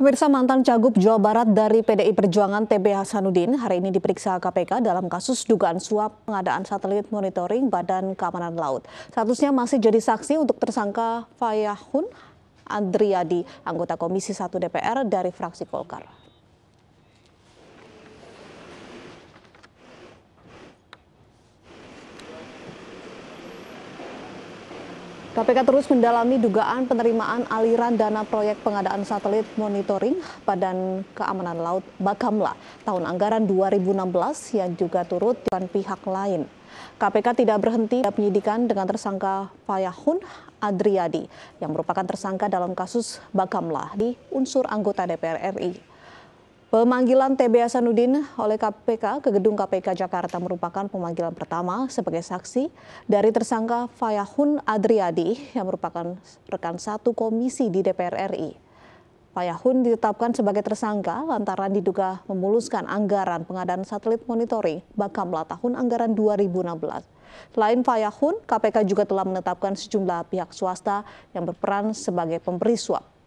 Pemirsa mantan Cagup Jawa Barat dari PDI Perjuangan TB Hasanuddin hari ini diperiksa KPK dalam kasus dugaan suap pengadaan satelit monitoring Badan Keamanan Laut. Statusnya masih jadi saksi untuk tersangka Fayahun Andriadi, anggota Komisi 1 DPR dari fraksi Golkar. KPK terus mendalami dugaan penerimaan aliran dana proyek pengadaan satelit monitoring Badan Keamanan Laut Bakamla tahun anggaran 2016 yang juga turut dengan pihak lain. KPK tidak berhenti penyidikan dengan tersangka Payahun Adriadi yang merupakan tersangka dalam kasus Bakamla di unsur anggota DPR RI. Pemanggilan TB Hasanuddin oleh KPK ke gedung KPK Jakarta merupakan pemanggilan pertama sebagai saksi dari tersangka Fayahun Adriadi yang merupakan rekan satu komisi di DPR RI. Fayahun ditetapkan sebagai tersangka lantaran diduga memuluskan anggaran pengadaan satelit monitoring Bakamla tahun anggaran 2016. Selain Fayahun, KPK juga telah menetapkan sejumlah pihak swasta yang berperan sebagai pemberi suap.